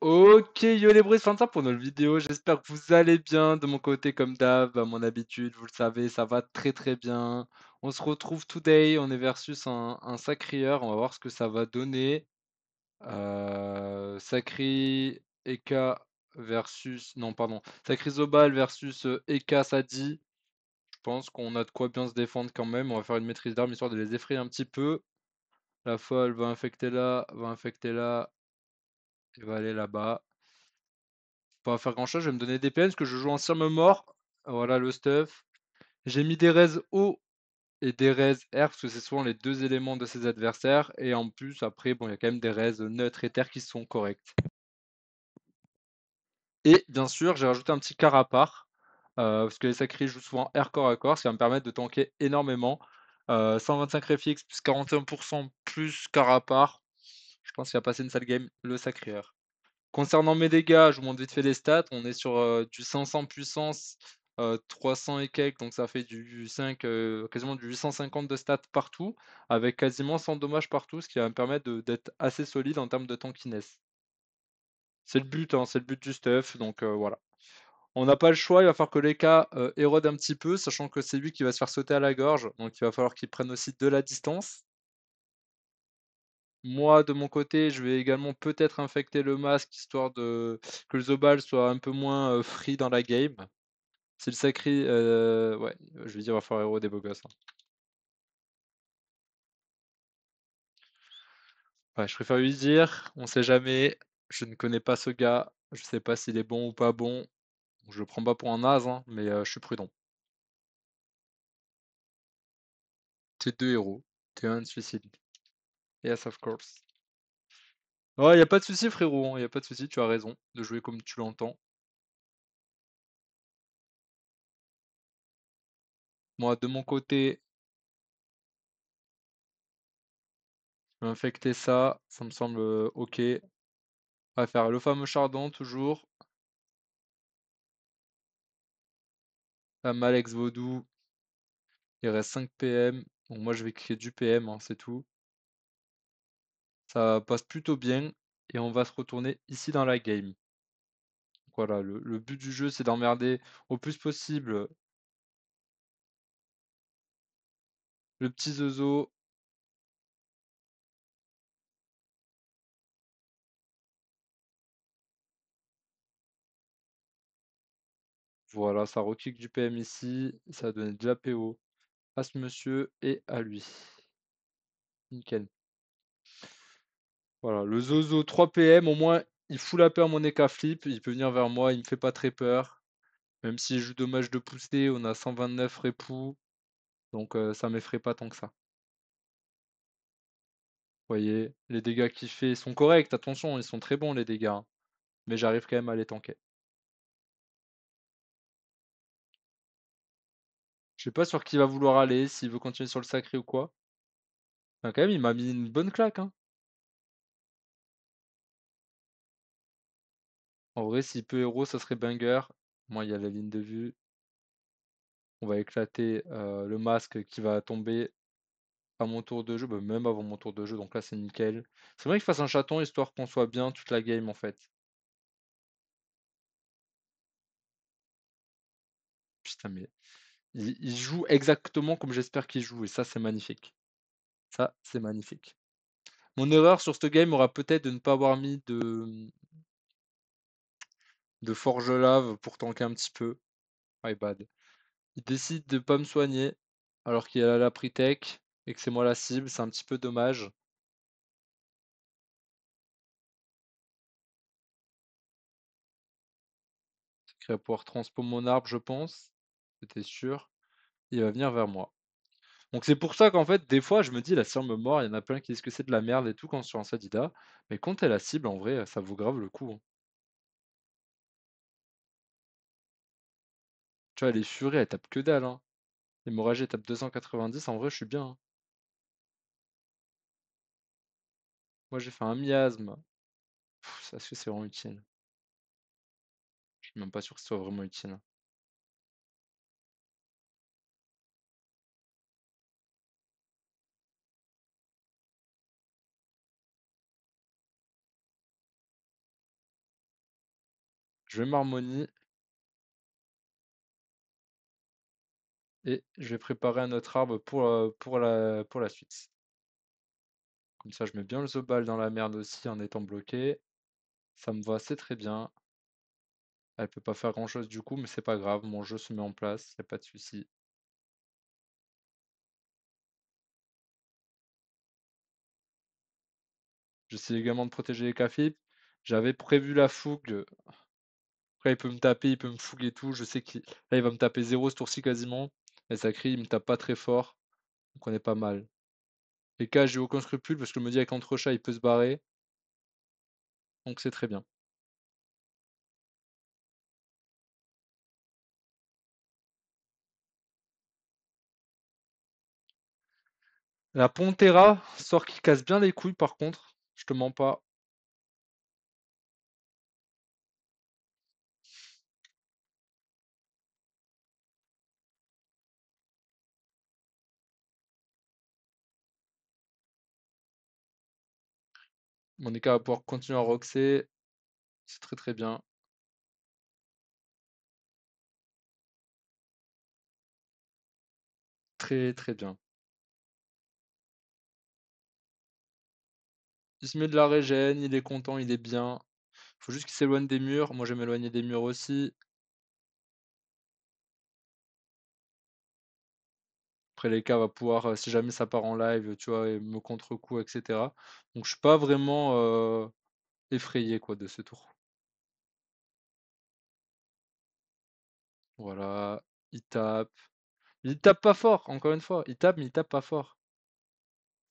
Ok, yo les bruits fin ça pour notre vidéo. J'espère que vous allez bien. De mon côté, comme d'hab, à mon habitude, vous le savez, ça va très très bien. On se retrouve today. On est versus un, sacrieur. On va voir ce que ça va donner. Euh, Sacri Eka versus. Non, pardon. Sacri Zobal versus euh, Eka Sadi. Je pense qu'on a de quoi bien se défendre quand même. On va faire une maîtrise d'armes histoire de les effrayer un petit peu. La folle va infecter là, va infecter là, il va aller là-bas. Pas faire grand-chose. Je vais me donner des PN parce que je joue sirme mort. Voilà le stuff. J'ai mis des raises haut et des raises R parce que c'est souvent les deux éléments de ses adversaires. Et en plus, après, bon, il y a quand même des raises neutres et terres qui sont correctes. Et bien sûr, j'ai rajouté un petit carapart. part euh, parce que les sacrés jouent souvent air corps à corps, ce qui va me permettre de tanker énormément. 125 euh, réflexes plus 41% plus part. Je pense qu'il va passer une sale game, le sacré Concernant mes dégâts, je vous montre vite fait les stats. On est sur euh, du 500 puissance, 300 euh, et donc ça fait du 5, euh, quasiment du 850 de stats partout, avec quasiment 100 dommages partout, ce qui va me permettre d'être assez solide en termes de tankiness. C'est le but, hein, c'est le but du stuff, donc voilà. On n'a pas le choix, il va falloir que les cas érodent un petit peu, sachant que c'est lui qui va se faire sauter à la gorge, donc il va falloir qu'il prenne aussi de la distance. Moi, de mon côté, je vais également peut-être infecter le masque histoire de que le Zobal soit un peu moins free dans la game. C'est le sacré. ouais, je vais dire, va falloir héros des beaux gosses. Hein. Ouais, je préfère lui dire, on sait jamais, je ne connais pas ce gars, je sais pas s'il est bon ou pas bon. Je le prends pas pour un naze, hein, mais je suis prudent. T'es deux héros, t'es un suicide. Yes, of course. Ouais, il a pas de souci, frérot. Hein, il a pas de souci, tu as raison de jouer comme tu l'entends. Moi, de mon côté, je vais infecter ça. Ça me semble OK. On va faire le fameux chardon, toujours. La Malex Vaudou. Il reste 5 PM. Donc moi, je vais créer du PM, hein, c'est tout. Ça passe plutôt bien et on va se retourner ici dans la game. Voilà, le, but du jeu, c'est d'emmerder au plus possible le petit zozo. Voilà, ça rekick du PM ici, ça a donné de la PO à ce monsieur et à lui. Nickel. Voilà, le Zozo 3 PM, au moins, il fout la peur mon éca flip, il peut venir vers moi, il me fait pas très peur. Même si je joue dommage de pousser, on a 129 repous. donc ça m'effraie pas tant que ça. Vous voyez, les dégâts qu'il fait sont corrects, attention, ils sont très bons les dégâts, hein, mais j'arrive quand même à les tanker. Je sais pas sur qui va vouloir aller, s'il veut continuer sur le sacré ou quoi. Ah, quand même, il m'a mis une bonne claque. Hein. En vrai, si peu héros, ça serait banger. Moi, il y a la ligne de vue. On va éclater euh, le masque qui va tomber à mon tour de jeu, bah, même avant mon tour de jeu, donc là c'est nickel. C'est vrai qu'il fasse un chaton histoire qu'on soit bien toute la game en fait. Putain, mais il, il joue exactement comme j'espère qu'il joue, et ça c'est magnifique. Ça c'est magnifique. Mon erreur sur ce game aura peut-être de ne pas avoir mis de, de forge lave pour tanker un petit peu. My bad. Il décide de pas me soigner alors qu'il a la pritech et que c'est moi la cible, c'est un petit peu dommage. Il va pouvoir transpo mon arbre, je pense. C'était sûr. Il va venir vers moi. Donc c'est pour ça qu'en fait, des fois, je me dis, la me mort, il y en a plein qui disent que c'est de la merde et tout quand je suis en Sadida. Mais quand t'es la cible, en vrai, ça vaut grave le coup. Hein. Tu vois, les furets, elles tapent que dalle. Hein. L'hémorragie, elle tape 290. En vrai, je suis bien. Hein. Moi, j'ai fait un miasme. ça, ce que c'est vraiment utile? Je suis même pas sûr que ce soit vraiment utile. Hein. Je vais m'harmonie. Et je vais préparer un autre arbre pour, pour, la, pour la suite. Comme ça, je mets bien le zobal dans la merde aussi en étant bloqué. Ça me va, assez très bien. Elle peut pas faire grand chose du coup, mais c'est pas grave. Mon jeu se met en place, y a pas de souci. J'essaie également de protéger les cafés. J'avais prévu la fougue. Après, il peut me taper, il peut me fouguer tout. Je sais qu'il va me taper zéro ce tour-ci quasiment. Et crie, il me tape pas très fort. Donc on est pas mal. Les cas, j'ai aucun scrupule parce que je me dis avec il peut se barrer. Donc c'est très bien. La Pontera, sort qui casse bien les couilles par contre. Je te mens pas. Monica va pouvoir continuer à roxer. C'est très très bien. Très très bien. Il se met de la régène, il est content, il est bien. Il faut juste qu'il s'éloigne des murs. Moi, je vais des murs aussi. Après les cas va pouvoir, si jamais ça part en live, tu vois, et me contre-coup, etc. Donc je suis pas vraiment effrayé quoi, de ce tour. Voilà, il tape. Il tape pas fort, encore une fois. Il tape, mais il tape pas fort.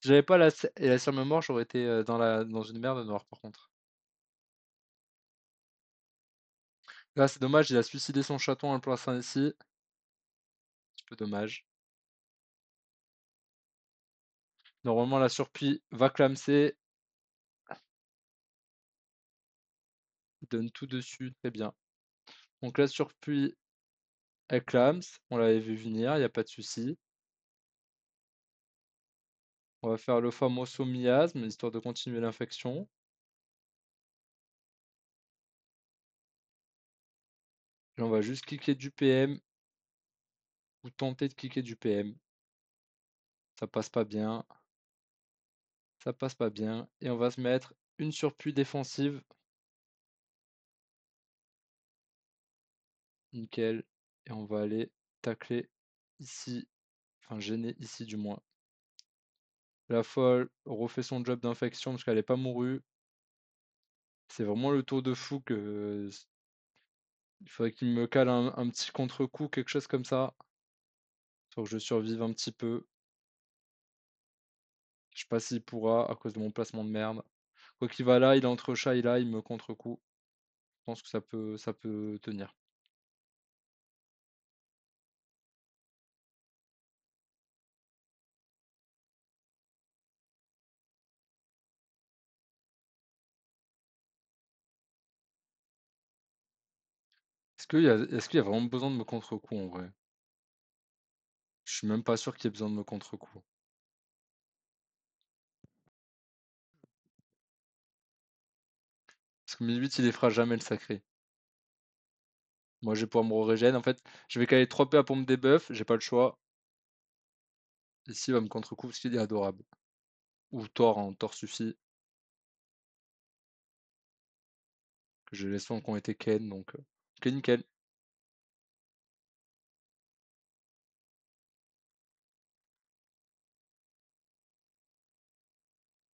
J'avais pas la, la mort, j'aurais été dans, la, dans une merde noire par contre. Là, c'est dommage, il a suicidé son chaton en le plaçant ici. Un petit peu dommage. Normalement, la surpie va clamser. donne tout dessus, très bien. Donc la surpie, elle clams. On l'avait vu venir, il n'y a pas de souci. On va faire le famoso miasme, histoire de continuer l'infection. Et on va juste cliquer du PM ou tenter de cliquer du PM. Ça passe pas bien. Ça passe pas bien et on va se mettre une surpuis défensive. Nickel. Et on va aller tacler ici, enfin gêner ici du moins. La folle refait son job d'infection parce qu'elle n'est pas mourue. C'est vraiment le tour de fou que il faudrait qu'il me cale un, un petit contre-coup, quelque chose comme ça. Pour que je survive un petit peu. Je sais pas s'il pourra à cause de mon placement de merde. Quoi qu'il va là, il est entre chat et là, il me contre-coup. Je pense que ça peut, ça peut tenir. Est-ce qu'il y, a- est a vraiment besoin de me contre-coup en vrai? Je suis même pas sûr qu'il y ait besoin de me contre-coup. Parce que mes il les fera jamais le sacré. Moi, j'ai vais pouvoir me régène. En fait, je vais caler 3 PA pour me débuff. J'ai pas le choix. Ici, il va me contre-coup parce qu'il est adorable. Ou Thor, en hein. Thor suffit. J'ai les soins qui ont été Ken, donc. Euh, Ken, nickel.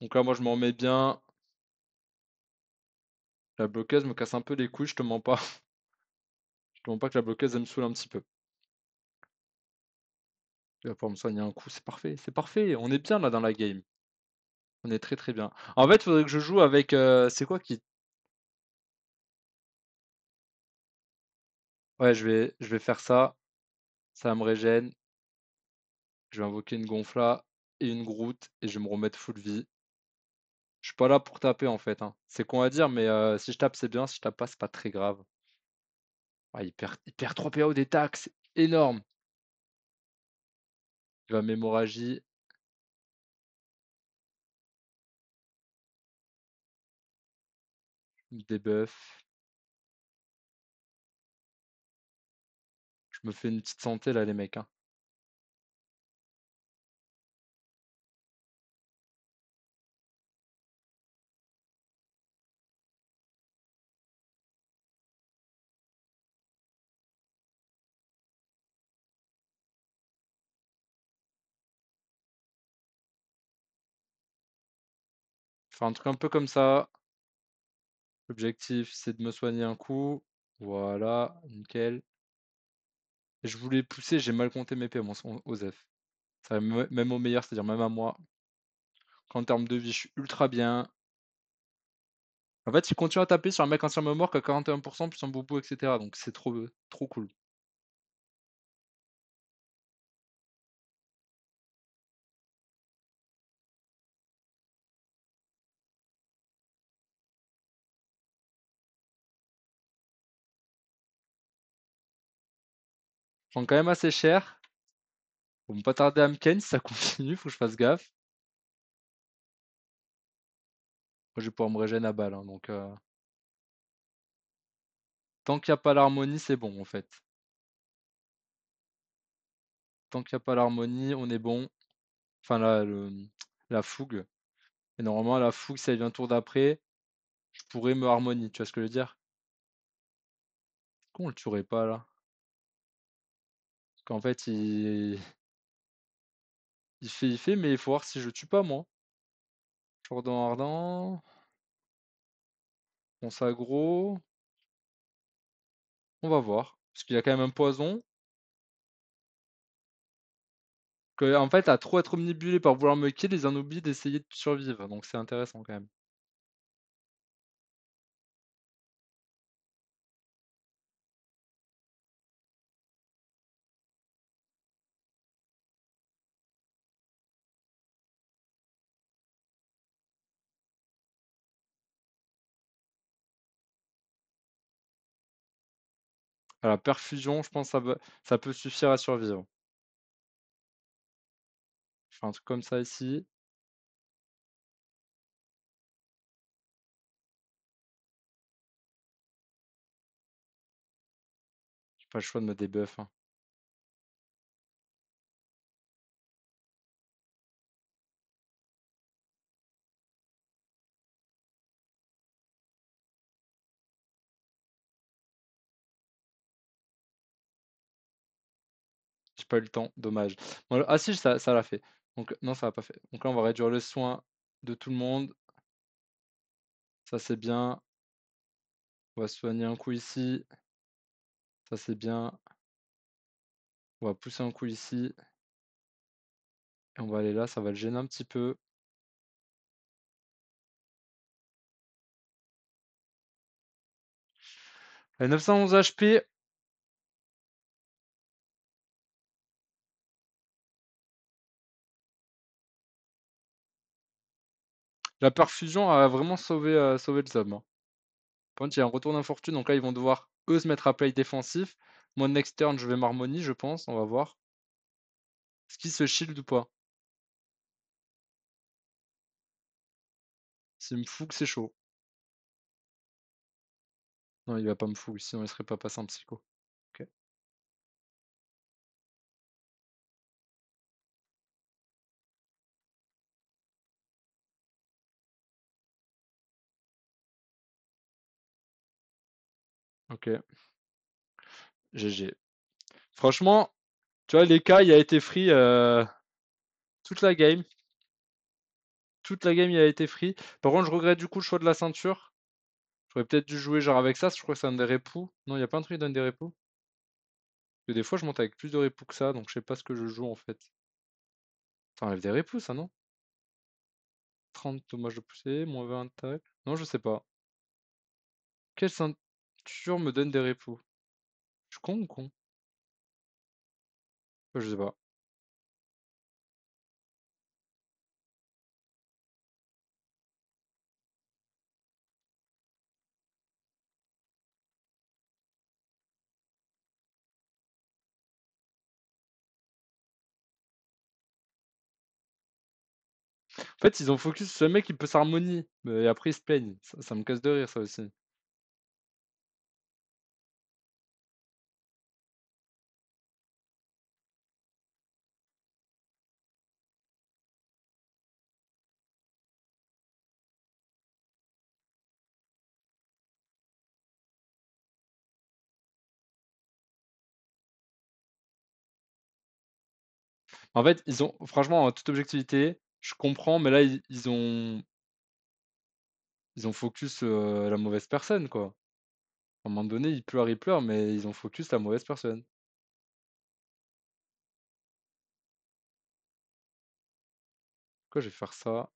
Donc là, moi, je m'en mets bien. La bloqueuse me casse un peu les couilles, je te mens pas. Je te mens pas que la bloqueuse, me saoule un petit peu. Il va pouvoir me soigner un coup, c'est parfait, c'est parfait. On est bien là dans la game. On est très très bien. En fait, il faudrait que je joue avec... Euh, c'est quoi qui... Ouais, je vais, je vais faire ça. Ça me régène. Je vais invoquer une gonfla et une groute et je vais me remettre full vie. Je suis pas là pour taper en fait. Hein. C'est con à dire, mais si je tape, c'est bien. Si je tape pas, c'est pas très grave. Ah, il, perd, 3 PA 3 PO des taxes. Énorme. Il va mémoragie. Débuff. Je me fais une petite santé là, les mecs. Hein. un truc un peu comme ça. L'objectif, c'est de me soigner un coup. Voilà, nickel. je voulais pousser, j'ai mal compté mes paiements, Osef. Même au meilleur, c'est-à-dire même à moi. en termes de vie, je suis ultra bien. En fait, il continue à taper sur un mec ancien mort qui 41%, plus un boubou, etc. Donc c'est trop, trop cool. prends quand même assez cher. Faut pas tarder à me ken si ça continue, faut que je fasse gaffe. Moi, je vais pouvoir me régénérer à balle, hein, donc. Euh. Tant qu'il n'y a pas l'harmonie, c'est bon en fait. Tant qu'il n'y a pas l'harmonie, on est bon. Enfin, la, la fougue. Et normalement, la fougue, si elle vient tour d'après, je pourrais me harmonie. Tu vois ce que je veux dire Qu'on le tuerait pas là qu'en fait, il... fait, il fait, mais il faut voir si je tue pas, moi. Jordan ardent. On s'aggro. On va voir. Parce qu'il y a quand même un poison. Que, en fait, à trop être omnibulé par vouloir me kill, ils en oublient d'essayer de survivre. Donc c'est intéressant quand même. La perfusion, je pense ça ça peut suffire à survivre. Je fais un truc comme ça ici. J'ai pas le choix de me débuffer. J'ai pas eu le temps, dommage. ah si, ça, l'a fait. Donc non, ça l'a pas fait. Donc là, on va réduire le soin de tout le monde. Ça, c'est bien. On va soigner un coup ici. Ça, c'est bien. On va pousser un coup ici. Et on va aller là, ça va le gêner un petit peu. Et 911 HP, La perfusion a vraiment sauvé, euh, le Sam. Hein. il y a un retour d'infortune, donc là, ils vont devoir, eux, se mettre à play défensif. Moi, next turn, je vais m'harmonie, je pense, on va voir. Est-ce qu'il se shield ou pas Il me fout que c'est chaud. Non, il va pas me foutre, sinon il serait pas passé un psycho. Ok. GG. Franchement, tu vois, les cas, il a été free euh, toute la game. Toute la game, il a été free. Par contre, je regrette du coup le choix de la ceinture. J'aurais peut-être dû jouer genre avec ça, je crois que ça donne des repous. Non, il n'y a pas un truc qui donne des repous. que des fois, je monte avec plus de repous que ça, donc je sais pas ce que je joue en fait. Ça enlève des repous, ça, non 30 dommages de poussée, moins 20 tac. Non, je sais pas. Quelle ceinture toujours me donne des repos. Je suis con ou con Je sais pas. En fait, ils ont focus sur le mec, qui peut s'harmonie, Mais après, ils se plaignent. ça me casse de rire, ça aussi. En fait, ils ont, franchement, en toute objectivité, je comprends, mais là, ils, ont, ils ont focus la mauvaise personne, quoi. À un moment donné, ils pleurent, ils pleure, mais ils ont focus la mauvaise personne. Pourquoi je vais faire ça.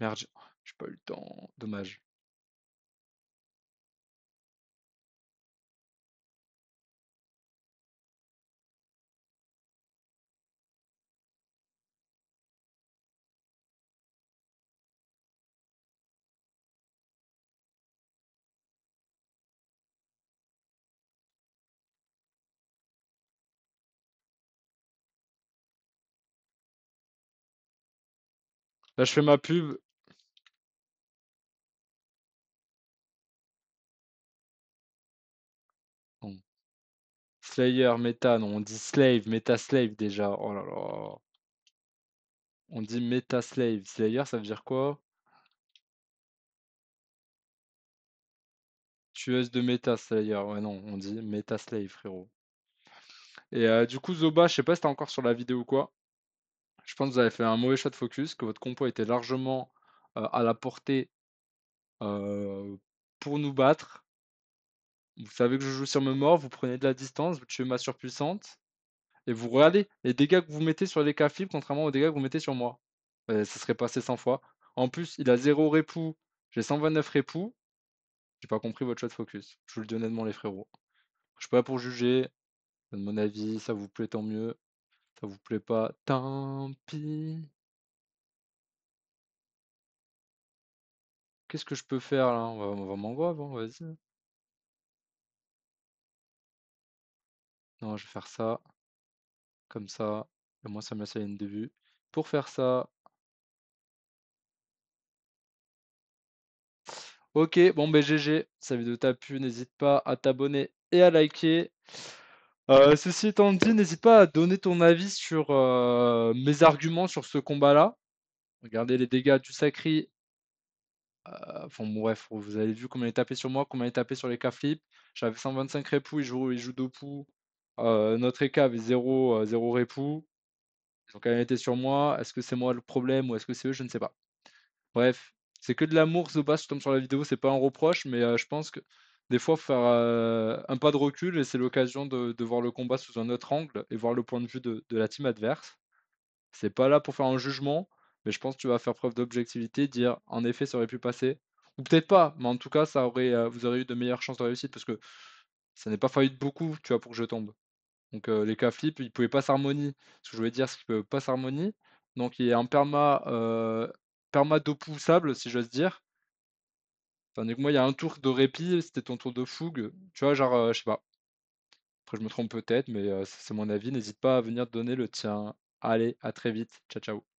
Merde, j'ai oh, pas eu le temps. Dommage. Là, je fais ma pub. Slayer, Meta, non, on dit slave, Meta slave déjà. Oh là là. On dit Meta slave Slayer, ça veut dire quoi Tueuse de Meta, Slayer. Ouais, non, on dit Meta slave frérot. Et euh, du coup, Zoba, je sais pas si t'es encore sur la vidéo ou quoi. Je pense que vous avez fait un mauvais shot de focus, que votre compo était largement à la portée pour nous battre. Vous savez que je joue sur mes morts, vous prenez de la distance, vous tuez ma surpuissante, et vous regardez les dégâts que vous mettez sur les cafibres, contrairement aux dégâts que vous mettez sur moi. ça serait passé 100 fois. En plus, il a 0 répou, j'ai 129 répou. J'ai pas compris votre shot de focus. Je vous le dis honnêtement, les frérots. Je suis pas pour juger, de mon avis, ça vous plaît tant mieux. Ça vous plaît pas Tant pis. Qu'est-ce que je peux faire là On va, on va vas-y. Non, je vais faire ça. Comme ça. Et moi, ça me laisse de vue. Pour faire ça. Ok, bon ben GG, ça vidéo t'a plu, n'hésite pas à t'abonner et à liker. Euh, ceci étant dit, n'hésite pas à donner ton avis sur euh, mes arguments sur ce combat-là. Regardez les dégâts du Sacri. Euh, enfin bref, vous avez vu combien il est tapé sur moi, combien il est tapé sur les cas flip. J'avais 125 répous, il joue, il joue deux poux. notre EK avait 0, 0 Ils ont quand même été sur moi. Est-ce que c'est moi le problème ou est-ce que c'est eux Je ne sais pas. Bref, c'est que de l'amour, Zoba, si tu tombes sur la vidéo, c'est pas un reproche, mais je pense que des fois, faire euh, un pas de recul et c'est l'occasion de, voir le combat sous un autre angle et voir le point de vue de, la team adverse. C'est pas là pour faire un jugement, mais je pense que tu vas faire preuve d'objectivité, dire en effet ça aurait pu passer, ou peut-être pas, mais en tout cas ça aurait, euh, vous aurez eu de meilleures chances de réussite parce que ça n'est pas fallu de beaucoup, tu vois, pour que je tombe. Donc euh, les cas flip, ils pouvaient pas s'harmoniser. Ce que je voulais dire, c'est qu'ils pouvaient pas s'harmoniser. Donc il y a un perma, perma d'eau poussable, si j'ose dire, moi, il y a un tour de répit, c'était ton tour de fougue. Tu vois, genre, je sais pas. Après, je me trompe peut-être, mais c'est mon avis. N'hésite pas à venir donner le tien. Allez, à très vite. Ciao, ciao.